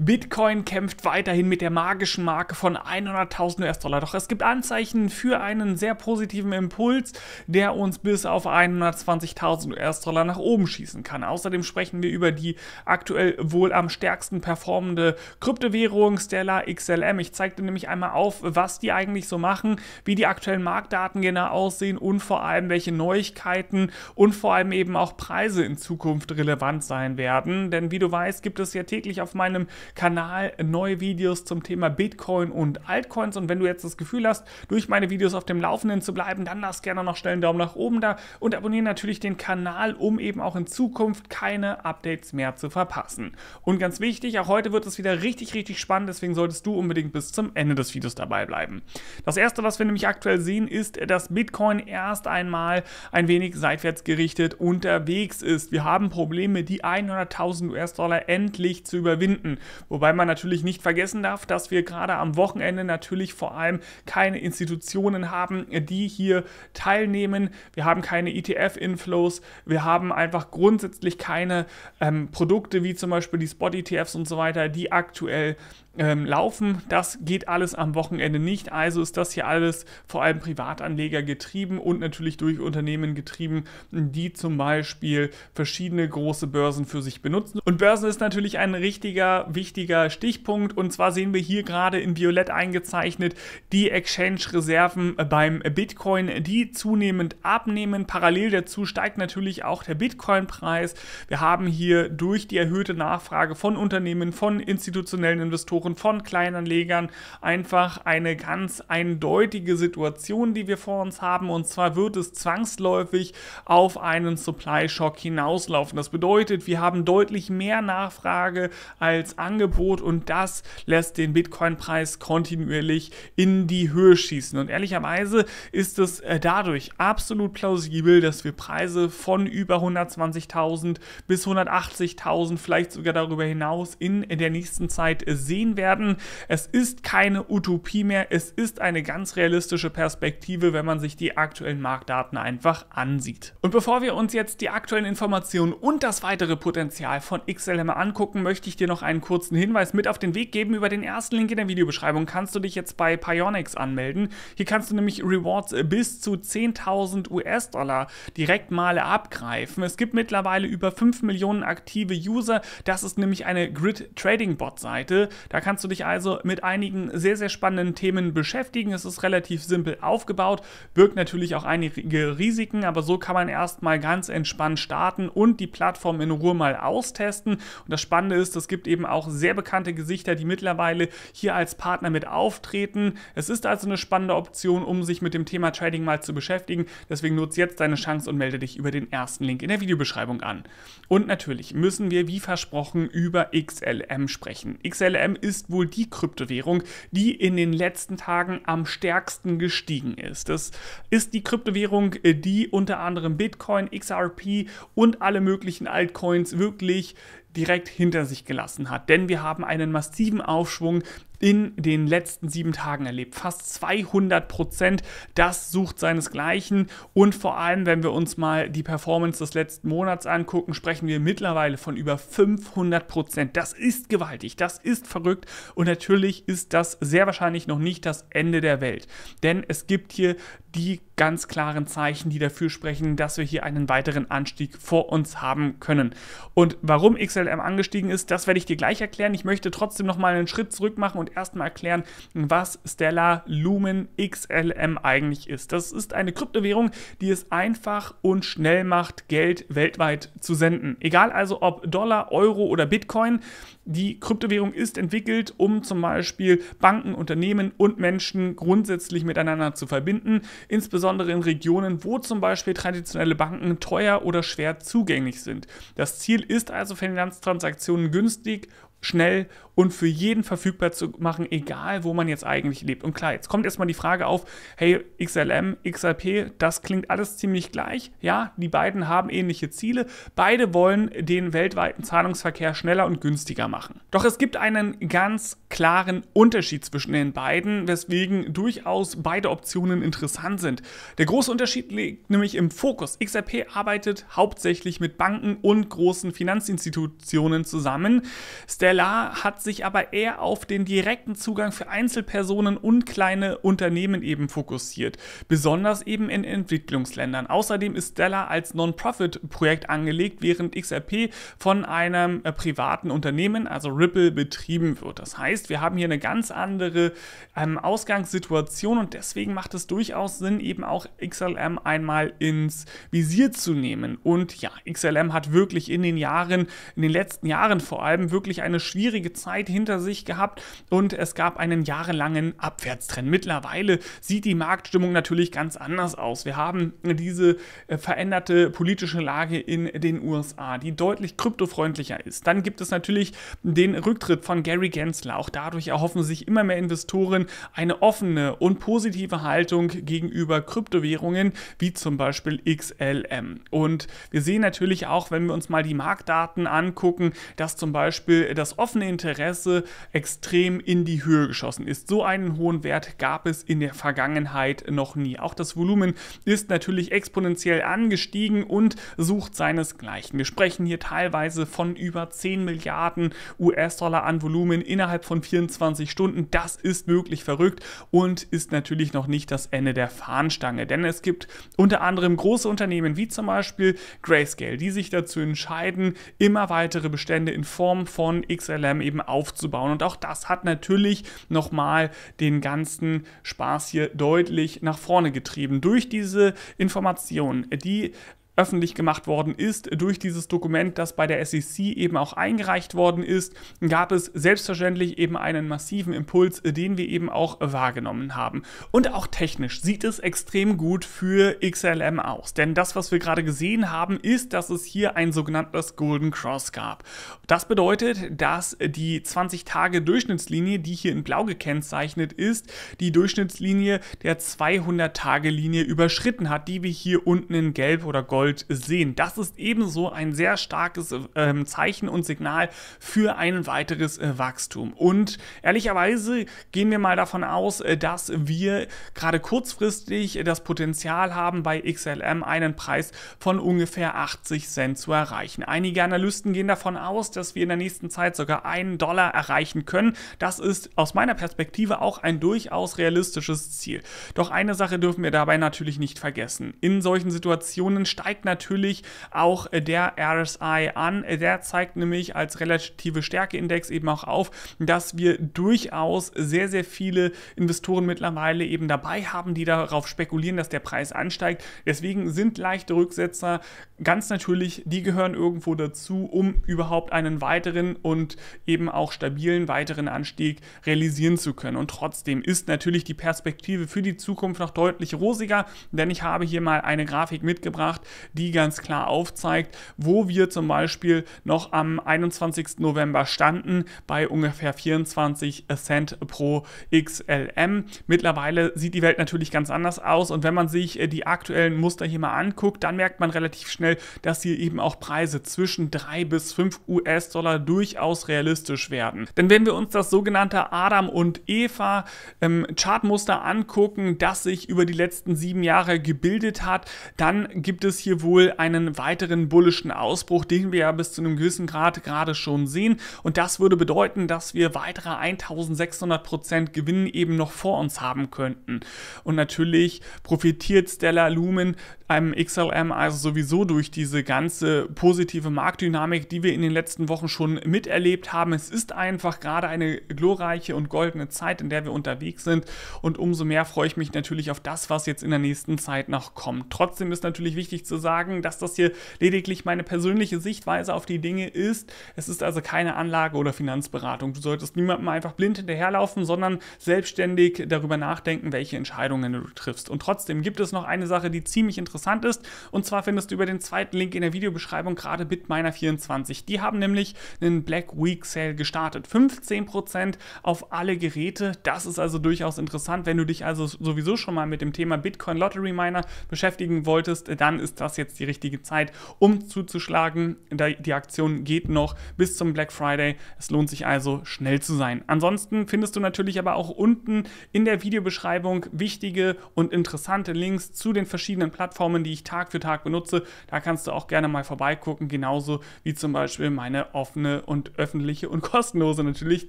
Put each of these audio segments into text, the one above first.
Bitcoin kämpft weiterhin mit der magischen Marke von 100.000 US-Dollar. Doch es gibt Anzeichen für einen sehr positiven Impuls, der uns bis auf 120.000 US-Dollar nach oben schießen kann. Außerdem sprechen wir über die aktuell wohl am stärksten performende Kryptowährung Stellar XLM. Ich zeige dir nämlich einmal auf, was die eigentlich so machen, wie die aktuellen Marktdaten genau aussehen und vor allem welche Neuigkeiten und vor allem eben auch Preise in Zukunft relevant sein werden. Denn wie du weißt, gibt es ja täglich auf meinem Kanal neue Videos zum Thema Bitcoin und Altcoins. Und wenn du jetzt das Gefühl hast, durch meine Videos auf dem Laufenden zu bleiben, dann lass gerne noch schnell einen Daumen nach oben da und abonniere natürlich den Kanal, um eben auch in Zukunft keine Updates mehr zu verpassen. Und ganz wichtig, auch heute wird es wieder richtig, richtig spannend, deswegen solltest du unbedingt bis zum Ende des Videos dabei bleiben. Das erste, was wir nämlich aktuell sehen, ist, dass Bitcoin erst einmal ein wenig seitwärts gerichtet unterwegs ist. Wir haben Probleme, die 100.000 US-Dollar endlich zu überwinden. Wobei man natürlich nicht vergessen darf, dass wir gerade am Wochenende natürlich vor allem keine Institutionen haben, die hier teilnehmen. Wir haben keine ETF-Inflows, wir haben einfach grundsätzlich keine ähm, Produkte wie zum Beispiel die Spot-ETFs und so weiter, die aktuell ähm, laufen. Das geht alles am Wochenende nicht. Also ist das hier alles vor allem Privatanleger getrieben und natürlich durch Unternehmen getrieben, die zum Beispiel verschiedene große Börsen für sich benutzen. Und Börsen ist natürlich ein richtiger, wichtiger Stichpunkt. Und zwar sehen wir hier gerade in Violett eingezeichnet die Exchange-Reserven beim Bitcoin, die zunehmend abnehmen. Parallel dazu steigt natürlich auch der Bitcoin-Preis. Wir haben hier durch die erhöhte Nachfrage von Unternehmen, von institutionellen Investoren, Investoren, von Kleinanlegern einfach eine ganz eindeutige Situation, die wir vor uns haben. Und zwar wird es zwangsläufig auf einen Supply-Shock hinauslaufen. Das bedeutet, wir haben deutlich mehr Nachfrage als Angebot und das lässt den Bitcoin-Preis kontinuierlich in die Höhe schießen. Und ehrlicherweise ist es äh, dadurch absolut plausibel, dass wir Preise von über 120.000 bis 180.000, vielleicht sogar darüber hinaus in der nächsten Zeit sehen werden. Es ist keine Utopie mehr, es ist eine ganz realistische Perspektive, wenn man sich die aktuellen Marktdaten einfach ansieht. Und bevor wir uns jetzt die aktuellen Informationen und das weitere Potenzial von XLM angucken, möchte ich dir noch einen kurzen Hinweis mit auf den Weg geben. Über den ersten Link in der Videobeschreibung kannst du dich jetzt bei Pionics anmelden. Hier kannst du nämlich Rewards bis zu 10.000 US-Dollar direkt mal abgreifen. Es gibt mittlerweile über 5 Millionen aktive User. Das ist nämlich eine Grid Trading Bot Seite. Da kannst du dich also mit einigen sehr, sehr spannenden Themen beschäftigen. Es ist relativ simpel aufgebaut, birgt natürlich auch einige Risiken, aber so kann man erstmal ganz entspannt starten und die Plattform in Ruhe mal austesten. Und das Spannende ist, es gibt eben auch sehr bekannte Gesichter, die mittlerweile hier als Partner mit auftreten. Es ist also eine spannende Option, um sich mit dem Thema Trading mal zu beschäftigen. Deswegen nutze jetzt deine Chance und melde dich über den ersten Link in der Videobeschreibung an. Und natürlich müssen wir, wie versprochen, über XLM sprechen. XLM ist ist wohl die Kryptowährung, die in den letzten Tagen am stärksten gestiegen ist. Das ist die Kryptowährung, äh, die unter anderem Bitcoin, XRP und alle möglichen Altcoins wirklich direkt hinter sich gelassen hat. Denn wir haben einen massiven Aufschwung in den letzten sieben Tagen erlebt. Fast 200 Prozent, das sucht seinesgleichen. Und vor allem, wenn wir uns mal die Performance des letzten Monats angucken, sprechen wir mittlerweile von über 500 Prozent. Das ist gewaltig, das ist verrückt. Und natürlich ist das sehr wahrscheinlich noch nicht das Ende der Welt. Denn es gibt hier die ganz klaren Zeichen, die dafür sprechen, dass wir hier einen weiteren Anstieg vor uns haben können. Und warum XLM angestiegen ist, das werde ich dir gleich erklären. Ich möchte trotzdem nochmal einen Schritt zurück machen und erstmal erklären, was Stellar Lumen XLM eigentlich ist. Das ist eine Kryptowährung, die es einfach und schnell macht, Geld weltweit zu senden. Egal also ob Dollar, Euro oder Bitcoin, die Kryptowährung ist entwickelt, um zum Beispiel Banken, Unternehmen und Menschen grundsätzlich miteinander zu verbinden, insbesondere in Regionen, wo zum Beispiel traditionelle Banken teuer oder schwer zugänglich sind. Das Ziel ist also, Finanztransaktionen günstig schnell und für jeden verfügbar zu machen, egal wo man jetzt eigentlich lebt. Und klar, jetzt kommt erstmal die Frage auf, hey, XLM, XLP, das klingt alles ziemlich gleich. Ja, die beiden haben ähnliche Ziele. Beide wollen den weltweiten Zahlungsverkehr schneller und günstiger machen. Doch es gibt einen ganz klaren Unterschied zwischen den beiden, weswegen durchaus beide Optionen interessant sind. Der große Unterschied liegt nämlich im Fokus. XRP arbeitet hauptsächlich mit Banken und großen Finanzinstitutionen zusammen. Stay Stellar hat sich aber eher auf den direkten Zugang für Einzelpersonen und kleine Unternehmen eben fokussiert, besonders eben in Entwicklungsländern. Außerdem ist Stellar als Non-Profit-Projekt angelegt, während XRP von einem äh, privaten Unternehmen, also Ripple, betrieben wird. Das heißt, wir haben hier eine ganz andere ähm, Ausgangssituation und deswegen macht es durchaus Sinn, eben auch XLM einmal ins Visier zu nehmen. Und ja, XLM hat wirklich in den Jahren, in den letzten Jahren vor allem, wirklich eine eine schwierige Zeit hinter sich gehabt und es gab einen jahrelangen Abwärtstrend. Mittlerweile sieht die Marktstimmung natürlich ganz anders aus. Wir haben diese äh, veränderte politische Lage in den USA, die deutlich kryptofreundlicher ist. Dann gibt es natürlich den Rücktritt von Gary Gensler. Auch dadurch erhoffen sich immer mehr Investoren eine offene und positive Haltung gegenüber Kryptowährungen wie zum Beispiel XLM. Und wir sehen natürlich auch, wenn wir uns mal die Marktdaten angucken, dass zum Beispiel das das offene Interesse extrem in die Höhe geschossen ist. So einen hohen Wert gab es in der Vergangenheit noch nie. Auch das Volumen ist natürlich exponentiell angestiegen und sucht seinesgleichen. Wir sprechen hier teilweise von über 10 Milliarden US-Dollar an Volumen innerhalb von 24 Stunden. Das ist wirklich verrückt und ist natürlich noch nicht das Ende der Fahnenstange, denn es gibt unter anderem große Unternehmen wie zum Beispiel Grayscale, die sich dazu entscheiden, immer weitere Bestände in Form von XLM eben aufzubauen. Und auch das hat natürlich nochmal den ganzen Spaß hier deutlich nach vorne getrieben. Durch diese Informationen, die öffentlich gemacht worden ist. Durch dieses Dokument, das bei der SEC eben auch eingereicht worden ist, gab es selbstverständlich eben einen massiven Impuls, den wir eben auch wahrgenommen haben. Und auch technisch sieht es extrem gut für XLM aus. Denn das, was wir gerade gesehen haben, ist, dass es hier ein sogenanntes Golden Cross gab. Das bedeutet, dass die 20-Tage-Durchschnittslinie, die hier in Blau gekennzeichnet ist, die Durchschnittslinie der 200-Tage-Linie überschritten hat, die wir hier unten in Gelb oder Gold Gold sehen. Das ist ebenso ein sehr starkes äh, Zeichen und Signal für ein weiteres äh, Wachstum. Und ehrlicherweise gehen wir mal davon aus, äh, dass wir gerade kurzfristig das Potenzial haben, bei XLM einen Preis von ungefähr 80 Cent zu erreichen. Einige Analysten gehen davon aus, dass wir in der nächsten Zeit sogar einen Dollar erreichen können. Das ist aus meiner Perspektive auch ein durchaus realistisches Ziel. Doch eine Sache dürfen wir dabei natürlich nicht vergessen. In solchen Situationen steigt zeigt natürlich auch äh, der RSI an. Äh, der zeigt nämlich als relative Stärkeindex eben auch auf, dass wir durchaus sehr, sehr viele Investoren mittlerweile eben dabei haben, die darauf spekulieren, dass der Preis ansteigt. Deswegen sind leichte Rücksetzer ganz natürlich, die gehören irgendwo dazu, um überhaupt einen weiteren und eben auch stabilen weiteren Anstieg realisieren zu können. Und trotzdem ist natürlich die Perspektive für die Zukunft noch deutlich rosiger, denn ich habe hier mal eine Grafik mitgebracht, die ganz klar aufzeigt, wo wir zum Beispiel noch am 21. November standen bei ungefähr 24 Cent pro XLM. Mittlerweile sieht die Welt natürlich ganz anders aus und wenn man sich äh, die aktuellen Muster hier mal anguckt, dann merkt man relativ schnell, dass hier eben auch Preise zwischen 3 bis 5 US-Dollar durchaus realistisch werden. Denn wenn wir uns das sogenannte Adam und Eva ähm, Chartmuster angucken, das sich über die letzten sieben Jahre gebildet hat, dann gibt es hier hier wohl einen weiteren bullischen Ausbruch, den wir ja bis zu einem gewissen Grad gerade schon sehen. Und das würde bedeuten, dass wir weitere 1600 Prozent Gewinn eben noch vor uns haben könnten. Und natürlich profitiert Stellar Lumen einem ähm, XLM also sowieso durch diese ganze positive Marktdynamik, die wir in den letzten Wochen schon miterlebt haben. Es ist einfach gerade eine glorreiche und goldene Zeit, in der wir unterwegs sind. Und umso mehr freue ich mich natürlich auf das, was jetzt in der nächsten Zeit noch kommt. Trotzdem ist natürlich wichtig zu sagen, dass das hier lediglich meine persönliche Sichtweise auf die Dinge ist. Es ist also keine Anlage oder Finanzberatung. Du solltest niemandem einfach blind hinterherlaufen, sondern selbstständig darüber nachdenken, welche Entscheidungen du triffst. Und trotzdem gibt es noch eine Sache, die ziemlich interessant ist. Und zwar findest du über den zweiten Link in der Videobeschreibung gerade Bitminer24. Die haben nämlich einen Black Week Sale gestartet. 15% auf alle Geräte. Das ist also durchaus interessant. Wenn du dich also sowieso schon mal mit dem Thema Bitcoin Lottery Miner beschäftigen wolltest, dann ist das das jetzt die richtige Zeit, um zuzuschlagen. Die Aktion geht noch bis zum Black Friday. Es lohnt sich also, schnell zu sein. Ansonsten findest du natürlich aber auch unten in der Videobeschreibung wichtige und interessante Links zu den verschiedenen Plattformen, die ich Tag für Tag benutze. Da kannst du auch gerne mal vorbeigucken, genauso wie zum Beispiel meine offene und öffentliche und kostenlose natürlich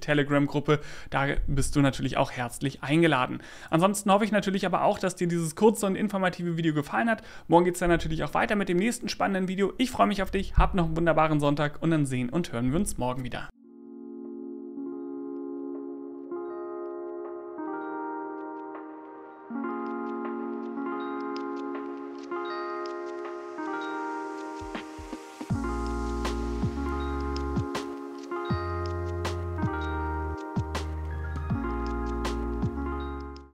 Telegram-Gruppe. Da bist du natürlich auch herzlich eingeladen. Ansonsten hoffe ich natürlich aber auch, dass dir dieses kurze und informative Video gefallen hat. Morgen geht es dann natürlich auch noch weiter mit dem nächsten spannenden Video. Ich freue mich auf dich, hab noch einen wunderbaren Sonntag und dann sehen und hören wir uns morgen wieder.